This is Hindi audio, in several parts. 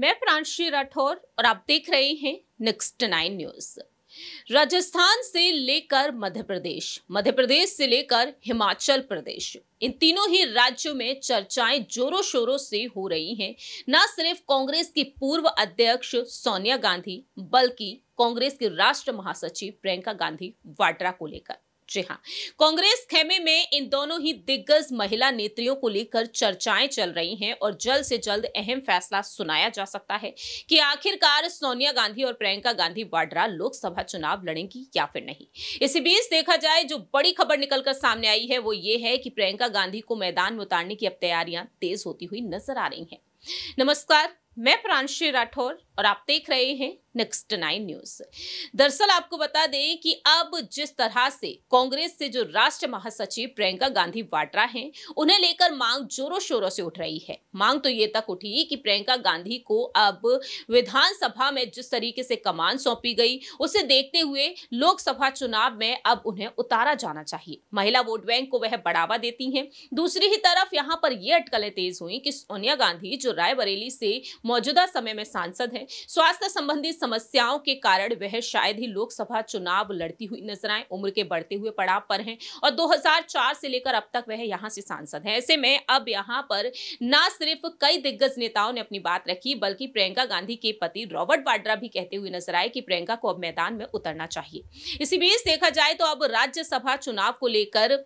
मैं प्रांशी राठौर और आप देख रहे हैं नेक्स्ट नाइन न्यूज राजस्थान से लेकर मध्य प्रदेश मध्य प्रदेश से लेकर हिमाचल प्रदेश इन तीनों ही राज्यों में चर्चाएं जोरों शोरों से हो रही हैं न सिर्फ कांग्रेस की पूर्व अध्यक्ष सोनिया गांधी बल्कि कांग्रेस के राष्ट्र महासचिव प्रियंका गांधी वाड्रा को लेकर जी हाँ कांग्रेस खेमे में इन दोनों ही दिग्गज महिला नेत्रियों को लेकर चर्चाएं चल रही हैं और जल्द से जल्द अहम फैसला सुनाया जा सकता है कि आखिरकार सोनिया गांधी और प्रियंका गांधी वाड्रा लोकसभा चुनाव लड़ेंगी या फिर नहीं इसी बीच देखा जाए जो बड़ी खबर निकलकर सामने आई है वो ये है कि प्रियंका गांधी को मैदान में उतारने की अब तैयारियां तेज होती हुई नजर आ रही है नमस्कार मैं प्रांशी राठौर और आप देख रहे हैं नेक्स्ट नाइन न्यूज दरअसल आपको बता दें कि अब जिस तरह से कांग्रेस से जो राष्ट्र महासचिव प्रियंका गांधी वाड्रा हैं उन्हें लेकर मांग जोरों शोरों से उठ रही है मांग तो ये तक उठी कि प्रियंका गांधी को अब विधानसभा में जिस तरीके से कमान सौंपी गई उसे देखते हुए लोकसभा चुनाव में अब उन्हें उतारा जाना चाहिए महिला वोट बैंक को वह बढ़ावा देती है दूसरी ही तरफ यहाँ पर यह अटकलें तेज हुई कि सोनिया गांधी जो रायबरेली से मौजूदा समय में सांसद है स्वास्थ्य संबंधी समस्याओं के कारण वह शायद ही लोकसभा चुनाव लड़ती हुई नजर आए उम्र के बढ़ते हुए पड़ाव पर हैं और 2004 से लेकर अब तक वह यहाँ से सांसद हैं ऐसे में अब यहां पर ना सिर्फ कई दिग्गज नेताओं ने अपनी बात रखी बल्कि प्रियंका गांधी के पति रॉबर्ट वाड्रा भी कहते हुए नजर आए कि प्रियंका को अब मैदान में उतरना चाहिए इसी बीच देखा जाए तो अब राज्यसभा चुनाव को लेकर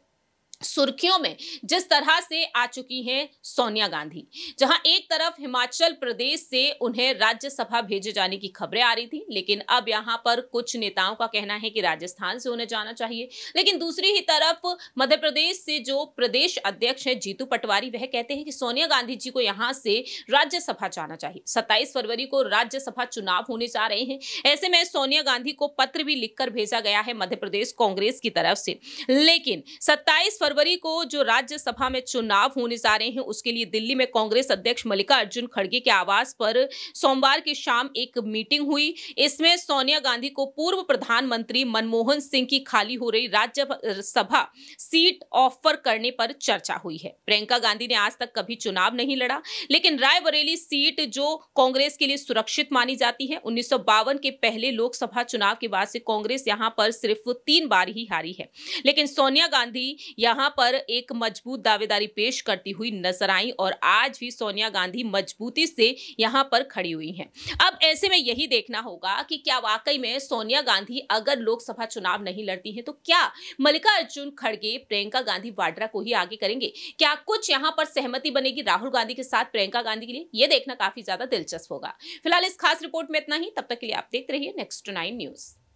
सुर्खियों में जिस तरह से आ चुकी हैं सोनिया गांधी जहां एक तरफ हिमाचल प्रदेश से उन्हें राज्यसभा भेजे जाने की खबरें आ रही थी लेकिन अब यहां पर कुछ नेताओं का कहना है कि राजस्थान से उन्हें जाना चाहिए लेकिन दूसरी ही तरफ मध्य प्रदेश से जो प्रदेश अध्यक्ष हैं जीतू पटवारी वह कहते हैं कि सोनिया गांधी जी को यहाँ से राज्यसभा जाना चाहिए सत्ताईस फरवरी को राज्यसभा चुनाव होने जा रहे हैं ऐसे में सोनिया गांधी को पत्र भी लिखकर भेजा गया है मध्य प्रदेश कांग्रेस की तरफ से लेकिन सत्ताईस फरवरी फरवरी को जो राज्यसभा में चुनाव होने जा रहे हैं उसके लिए दिल्ली में कांग्रेस अध्यक्ष मल्लिकार्जुन खड़गे के आवास पर सोमवार की शाम एक मीटिंग हुई इसमें सोनिया गांधी को पूर्व प्रधानमंत्री मनमोहन सिंह की खाली हो रही राज्यसभा सीट ऑफर करने पर चर्चा हुई है प्रियंका गांधी ने आज तक कभी चुनाव नहीं लड़ा लेकिन रायबरेली सीट जो कांग्रेस के लिए सुरक्षित मानी जाती है उन्नीस के पहले लोकसभा चुनाव के बाद से कांग्रेस यहां पर सिर्फ तीन बार ही हारी है लेकिन सोनिया गांधी या जहां पर एक मजबूत दावेदारी पेश करती हुई नजर आई और आज भी सोनिया गांधी मजबूती से यहां पर खड़ी हुई हैं अब ऐसे में यही देखना होगा कि क्या वाकई में सोनिया गांधी अगर लोकसभा चुनाव नहीं लड़ती हैं तो क्या मल्लिका अर्जुन खड़गे प्रियंका गांधी वाड्रा को ही आगे करेंगे क्या कुछ यहाँ पर सहमति बनेगी राहुल गांधी के साथ प्रियंका गांधी के लिए ये देखना काफी ज्यादा दिलचस्प होगा फिलहाल इस खास रिपोर्ट में इतना ही तब तक के लिए आप देख रहिए नेक्स्ट नाइन न्यूज़